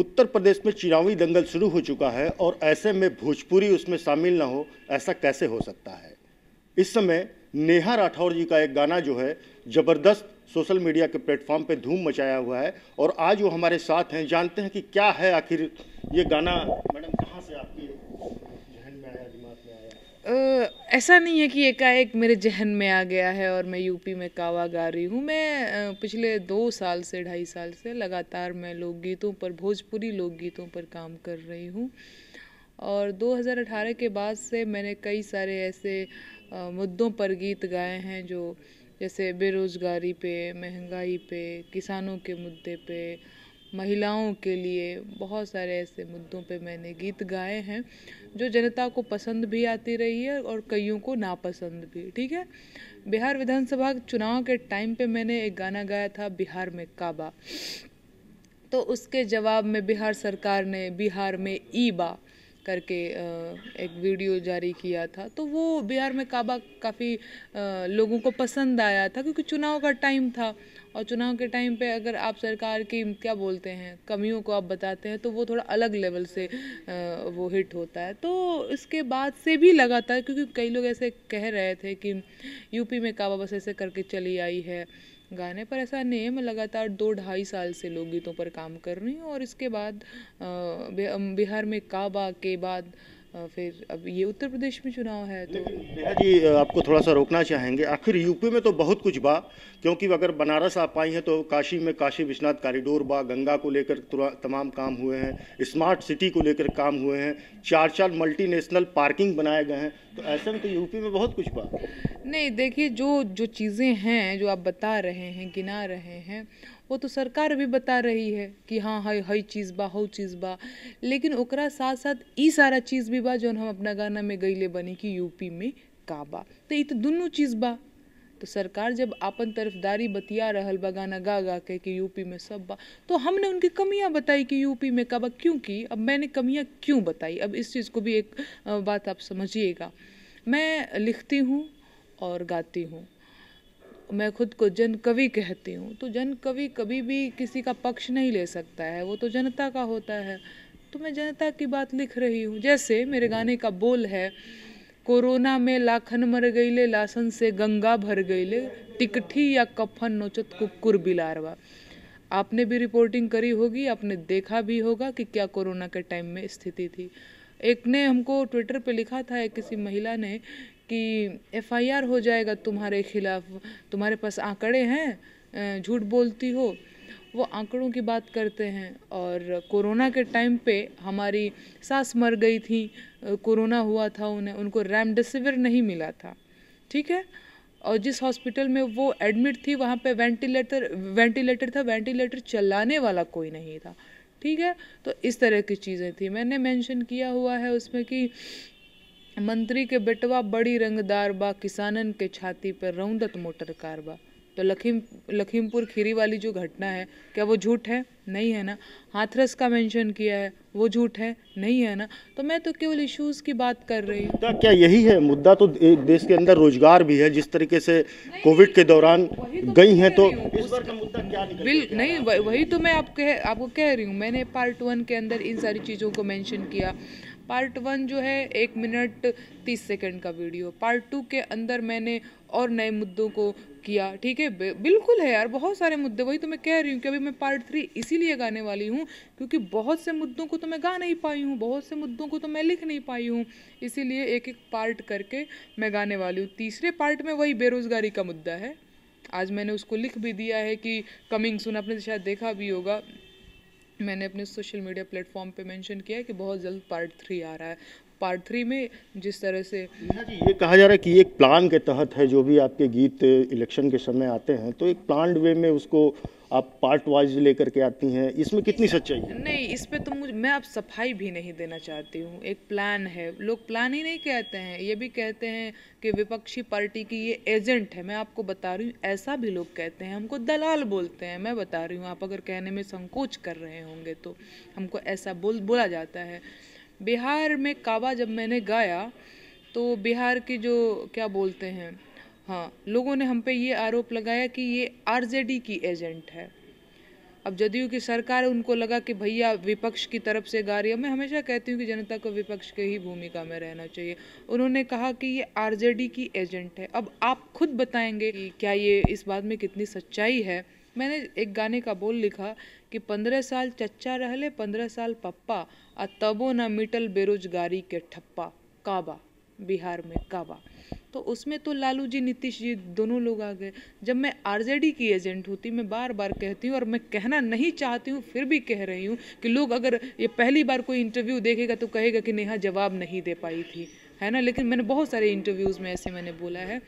उत्तर प्रदेश में चुनावी दंगल शुरू हो चुका है और ऐसे में भोजपुरी उसमें शामिल ना हो ऐसा कैसे हो सकता है इस समय नेहा राठौर जी का एक गाना जो है ज़बरदस्त सोशल मीडिया के प्लेटफॉर्म पे धूम मचाया हुआ है और आज वो हमारे साथ हैं जानते हैं कि क्या है आखिर ये गाना मैडम कहाँ से आप ऐसा नहीं है कि एकाएक मेरे जहन में आ गया है और मैं यूपी में कावा गा रही हूँ मैं पिछले दो साल से ढाई साल से लगातार मैं लोकगीतों पर भोजपुरी लोकगीतों पर काम कर रही हूँ और 2018 के बाद से मैंने कई सारे ऐसे मुद्दों पर गीत गाए हैं जो जैसे बेरोज़गारी पे महंगाई पे किसानों के मुद्दे पे महिलाओं के लिए बहुत सारे ऐसे मुद्दों पे मैंने गीत गाए हैं जो जनता को पसंद भी आती रही है और कईयों को नापसंद भी ठीक है बिहार विधानसभा चुनाव के टाइम पे मैंने एक गाना गाया था बिहार में काबा तो उसके जवाब में बिहार सरकार ने बिहार में ईबा करके एक वीडियो जारी किया था तो वो बिहार में काबा काफ़ी लोगों को पसंद आया था क्योंकि चुनाव का टाइम था और चुनाव के टाइम पे अगर आप सरकार की क्या बोलते हैं कमियों को आप बताते हैं तो वो थोड़ा अलग लेवल से वो हिट होता है तो इसके बाद से भी लगातार क्योंकि कई लोग ऐसे कह रहे थे कि यूपी में काबा बस ऐसे करके चली आई है गाने पर ऐसा नहीं है मैं लगातार दो ढाई साल से लोकगीतों पर काम कर रही हूँ और इसके बाद बिहार में काबा के बाद फिर अब ये उत्तर प्रदेश में चुनाव है तो नेहा जी आपको थोड़ा सा रोकना चाहेंगे आखिर यूपी में तो बहुत कुछ बा क्योंकि अगर बनारस आप पाई हैं तो काशी में काशी विश्वनाथ कॉरिडोर बा गंगा को लेकर तमाम काम हुए हैं स्मार्ट सिटी को लेकर काम हुए हैं चार चार मल्टीनेशनल पार्किंग बनाए गए हैं तो ऐसे में तो यूपी में बहुत कुछ बा नहीं देखिए जो जो चीज़ें हैं जो आप बता रहे हैं गिना रहे हैं वो तो सरकार भी बता रही है कि हाँ है हई चीज़ बा हौ चीज़ बा लेकिन ओकरा साथ साथ ई सारा चीज़ भी बा जौन हम अपना गाना में गईले बनी कि यूपी में का बा तो ई तो दोनों चीज़ बा तो सरकार जब अपन तरफदारी बतिया रहल बा गाना गा गा के कि यूपी में सब बा तो हमने उनकी कमियां बताई कि यूपी में का बा क्योंकि अब मैंने कमियां क्यों बताई अब इस चीज़ को भी एक बात आप समझिएगा मैं लिखती हूँ और गाती हूँ मैं खुद को जन कवि कहती हूँ तो जन कवि कभी भी किसी का पक्ष नहीं ले सकता है वो तो जनता का होता है तो मैं जनता की बात लिख रही हूँ जैसे मेरे गाने का बोल है कोरोना में लाखन मर गई ले लासन से गंगा भर गई ले टिकठी या कफन नोचत कुकुर बिलारवा आपने भी रिपोर्टिंग करी होगी आपने देखा भी होगा कि क्या कोरोना के टाइम में स्थिति थी एक ने हमको ट्विटर पे लिखा था एक किसी महिला ने कि एफआईआर हो जाएगा तुम्हारे खिलाफ तुम्हारे पास आंकड़े हैं झूठ बोलती हो वो आंकड़ों की बात करते हैं और कोरोना के टाइम पे हमारी सास मर गई थी कोरोना हुआ था उन्हें उनको रेमडेसिविर नहीं मिला था ठीक है और जिस हॉस्पिटल में वो एडमिट थी वहाँ पे वेंटिलेटर वेंटिलेटर था वेंटिलेटर चलाने वाला कोई नहीं था ठीक है तो इस तरह की चीज़ें थी मैंने मेंशन किया हुआ है उसमें कि मंत्री के बेटवा बड़ी रंगदार बा किसानन के छाती पर रौंदत मोटर कार बा तो लखीम लखीमपुर खीरी वाली जो घटना है क्या वो झूठ है नहीं है ना हाथरस का मेंशन किया है वो झूठ है नहीं है ना तो मैं तो केवल इश्यूज की बात कर रही हूँ क्या यही है मुद्दा तो देश के अंदर रोजगार भी है जिस तरीके से कोविड के दौरान तो गई हैं तो इस बार का मुद्दा क्या निकल बिल नहीं वही तो मैं आप कह आपको कह रही हूँ मैंने पार्ट वन के अंदर इन सारी चीज़ों को मैंशन किया पार्ट वन जो है एक मिनट तीस सेकंड का वीडियो पार्ट टू के अंदर मैंने और नए मुद्दों को किया ठीक है बिल्कुल है यार बहुत सारे मुद्दे वही तो मैं कह रही हूँ कि अभी मैं पार्ट थ्री इसीलिए गाने वाली हूँ क्योंकि बहुत से मुद्दों को तो मैं गा नहीं पाई हूँ बहुत से मुद्दों को तो मैं लिख नहीं पाई हूँ इसीलिए एक एक पार्ट करके मैं गाने वाली हूँ तीसरे पार्ट में वही बेरोज़गारी का मुद्दा है आज मैंने उसको लिख भी दिया है कि कमिंग सुन आपने शायद देखा भी होगा मैंने अपने सोशल मीडिया प्लेटफॉर्म पे मेंशन किया है कि बहुत जल्द पार्ट थ्री आ रहा है पार्ट थ्री में जिस तरह से जी ये कहा जा रहा है कि एक प्लान के तहत है जो भी आपके गीत इलेक्शन के समय आते हैं तो एक प्लान वे में उसको आप पार्ट वाइज लेकर के आती हैं इसमें कितनी सच्चाई है नहीं इस पर तो मुझे मैं आप सफाई भी नहीं देना चाहती हूँ एक प्लान है लोग प्लान ही नहीं कहते हैं ये भी कहते हैं कि विपक्षी पार्टी की ये एजेंट है मैं आपको बता रही हूँ ऐसा भी लोग कहते हैं हमको दलाल बोलते हैं मैं बता रही हूँ आप अगर कहने में संकोच कर रहे होंगे तो हमको ऐसा बोल बोला जाता है बिहार में काबा जब मैंने गाया तो बिहार की जो क्या बोलते हैं हाँ लोगों ने हम पे ये आरोप लगाया कि ये आरजेडी की एजेंट है अब जदयू की सरकार उनको लगा कि भैया विपक्ष की तरफ से गा रही है मैं हमेशा कहती हूँ कि जनता को विपक्ष के ही भूमिका में रहना चाहिए उन्होंने कहा कि ये आरजेडी की एजेंट है अब आप खुद बताएंगे कि क्या ये इस बात में कितनी सच्चाई है मैंने एक गाने का बोल लिखा कि पंद्रह साल चच्चा रहले पंद्रह साल पप्पा आ तबो न मिटल बेरोजगारी के ठप्पा काबा बिहार में काबा तो उसमें तो लालू जी नीतीश जी दोनों लोग आ गए जब मैं आरजेडी की एजेंट होती मैं बार बार कहती हूँ और मैं कहना नहीं चाहती हूँ फिर भी कह रही हूँ कि लोग अगर ये पहली बार कोई इंटरव्यू देखेगा तो कहेगा कि नेहा जवाब नहीं दे पाई थी है ना लेकिन मैंने बहुत सारे इंटरव्यूज़ में ऐसे मैंने बोला है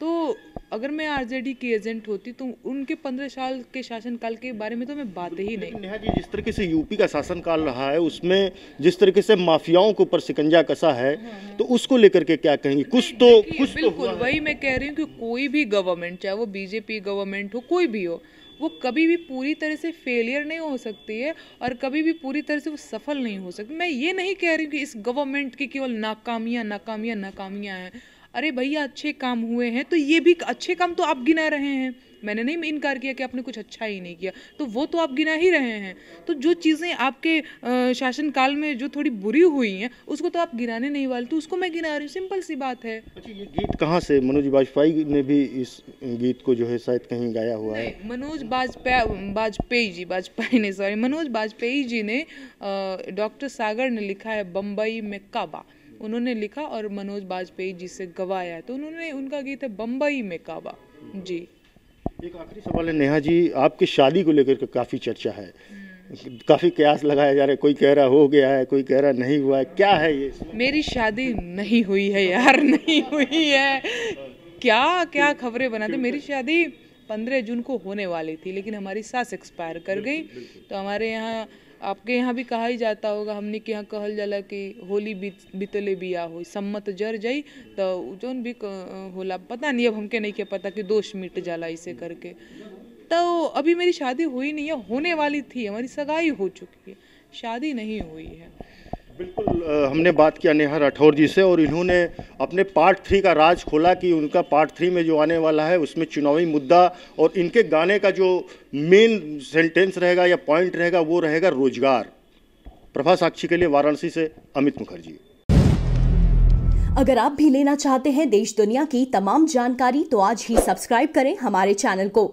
तो अगर मैं आरजेडी की एजेंट होती तो उनके पंद्रह साल के शासनकाल के बारे में तो मैं बात ही नहीं नेहा जी जिस तरीके से यूपी का शासनकाल रहा है उसमें जिस तरीके से माफियाओं के ऊपर शिकंजा कसा है तो उसको लेकर के क्या कहेंगे तो- कुछ तो कुछ बिल्कुल तो वही मैं कह रही हूँ कि कोई भी गवर्नमेंट चाहे वो बीजेपी गवर्नमेंट हो कोई भी हो वो कभी भी पूरी तरह से फेलियर नहीं हो सकती है और कभी भी पूरी तरह से वो सफल नहीं हो सकती मैं ये नहीं कह रही कि इस गवर्नमेंट की केवल नाकामियाँ नाकामियाँ नाकामियाँ हैं अरे भैया अच्छे काम हुए हैं तो ये भी अच्छे काम तो आप गिना रहे हैं मैंने नहीं इनकार किया कि आपने कुछ अच्छा ही नहीं किया तो वो तो आप गिना ही रहे हैं तो जो चीज़ें आपके शासनकाल में जो थोड़ी बुरी हुई हैं उसको तो आप गिनाने नहीं वाले तो उसको मैं गिना रही हूँ सिंपल सी बात है अच्छा ये गीत कहाँ से मनोज वाजपेयी ने भी इस गीत को जो है शायद कहीं गाया हुआ है मनोज वाजपेयी जी वाजपेयी ने सॉरी मनोज वाजपेयी जी ने डॉक्टर सागर ने लिखा है बम्बई में काबा उन्होंने लिखा और मनोज बाजपेयी जी से गवाया तो उन्होंने उनका गीत है बम्बई में काबा जी एक आखिरी सवाल है नेहा जी आपकी शादी को लेकर काफ़ी चर्चा है काफ़ी कयास लगाया जा रहा है कोई कह रहा हो गया है कोई कह रहा नहीं हुआ है क्या है ये मेरी शादी नहीं हुई है यार नहीं हुई है क्या क्या खबरें बनाते मेरी शादी पंद्रह जून को होने वाली थी लेकिन हमारी सास एक्सपायर कर गई तो हमारे यहाँ आपके यहाँ भी कहा ही जाता होगा हमने के यहाँ कहल जाला कि होली बीत बीतले बिया हो सम्मत जर जाई तो जौन भी होला पता नहीं अब हमके नहीं के पता कि दोष मिट जाला इसे करके तो अभी मेरी शादी हुई नहीं है होने वाली थी हमारी सगाई हो चुकी है शादी नहीं हुई है बिल्कुल हमने बात किया नेहा राठौर जी से और इन्होंने अपने पार्ट थ्री का राज खोला कि उनका पार्ट थ्री में जो आने वाला है उसमें चुनावी मुद्दा और इनके गाने का जो मेन सेंटेंस रहेगा या पॉइंट रहेगा वो रहेगा रोजगार प्रभा साक्षी के लिए वाराणसी से अमित मुखर्जी अगर आप भी लेना चाहते हैं देश दुनिया की तमाम जानकारी तो आज ही सब्सक्राइब करें हमारे चैनल को